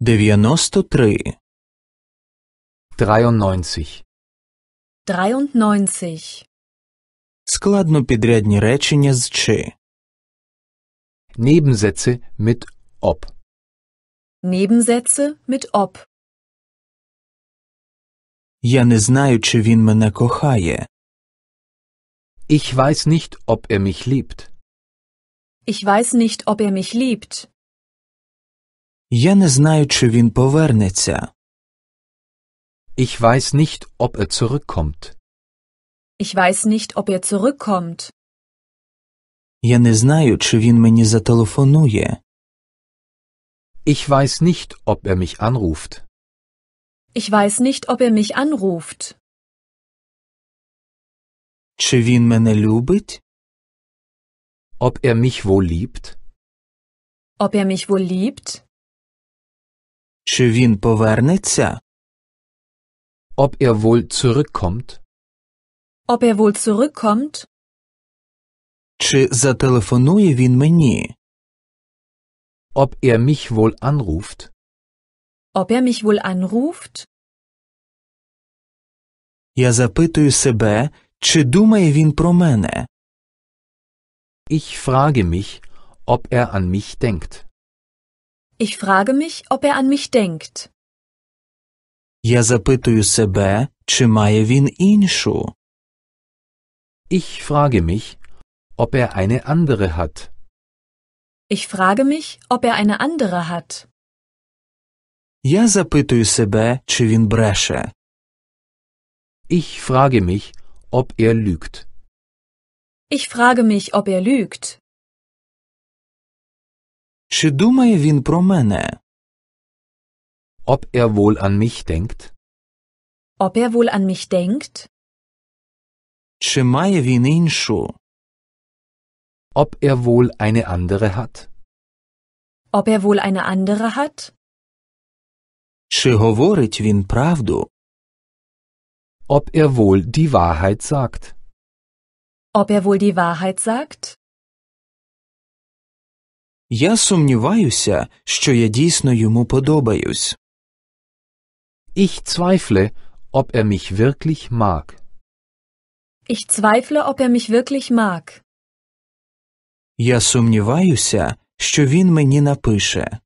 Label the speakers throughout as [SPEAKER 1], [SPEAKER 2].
[SPEAKER 1] 93 93
[SPEAKER 2] 93
[SPEAKER 1] Складнопідрядні речення з чи. Nebensätze mit ob.
[SPEAKER 2] Nebensätze mit ob.
[SPEAKER 1] Я не знаю, чи він мене кохає. Ich weiß nicht, ob er mich liebt.
[SPEAKER 2] Ich weiß nicht, ob er mich liebt.
[SPEAKER 1] Я не знаю, чи він повернеться. Ich weiß nicht, ob er zurückkommt.
[SPEAKER 2] Ich weiß nicht, ob er zurückkommt.
[SPEAKER 1] Я не знаю, чи він мені зателефонує. Ich weiß nicht, ob er mich anruft.
[SPEAKER 2] Ich weiß nicht, ob er mich anruft.
[SPEAKER 1] Чи він мене любить?
[SPEAKER 2] Ob er mich wohl liebt? Ob er mich wohl liebt? Чи він повернеться? Ob
[SPEAKER 1] er wohl zurückkommt?
[SPEAKER 2] Ob er wohl zurückkommt?
[SPEAKER 1] Чи зателефонує він мені? Ob er mich wohl anruft?
[SPEAKER 2] Ob er mich wohl anruft?
[SPEAKER 1] Я запитую себе, чи думає він про мене? Ich frage mich, ob er an mich denkt.
[SPEAKER 2] Ich frage mich, ob er an mich denkt.
[SPEAKER 1] Я запитую себе, чи має він іншу. Ich frage mich, ob er eine andere hat.
[SPEAKER 2] Ich frage mich, ob er eine andere hat.
[SPEAKER 1] Я запитую себе, чи він бреше. Ich frage mich, ob er lügt.
[SPEAKER 2] Ich frage mich, ob er lügt.
[SPEAKER 1] Чи думає він про мене? Ob er wohl an mich denkt?
[SPEAKER 2] Ob er wohl an mich denkt?
[SPEAKER 1] Чи має він іншу? Ob er wohl eine andere hat?
[SPEAKER 2] Ob er wohl eine andere hat?
[SPEAKER 1] Чи говорить він правду? Ob er wohl die Wahrheit sagt?
[SPEAKER 2] Ob er wohl die Wahrheit sagt?
[SPEAKER 1] Я сумніваюся, що я дійсно йому подобаюсь. Ich zweifle, ob er mich wirklich mag.
[SPEAKER 2] Ich zweifle, ob er mich wirklich mag.
[SPEAKER 1] Я сумніваюся, що він мені напише.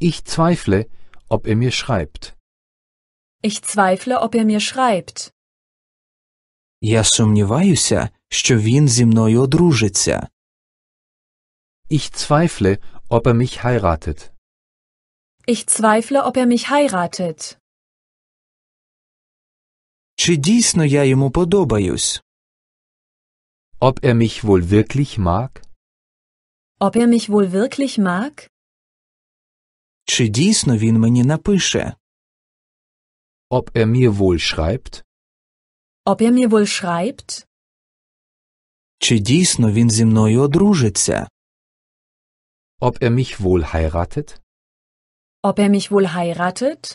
[SPEAKER 1] Ich zweifle, ob er mir schreibt.
[SPEAKER 2] Ich zweifle, ob er mir schreibt.
[SPEAKER 1] Я сумніваюся, що він зі мною одружиться. Ich zweifle, ob er mich heiratet.
[SPEAKER 2] Ich zweifle, ob er mich heiratet.
[SPEAKER 1] Чи дійсно я йому подобаюсь? Ob er mich wohl wirklich mag?
[SPEAKER 2] Ob er mich wohl wirklich mag?
[SPEAKER 1] Чи дійсно він мені напише? Ob er mir wohl schreibt?
[SPEAKER 2] Ob er mir wohl schreibt?
[SPEAKER 1] Чи дійсно він зі мною одружиться? Ob er mich wohl heiratet?
[SPEAKER 2] Ob er mich wohl heiratet?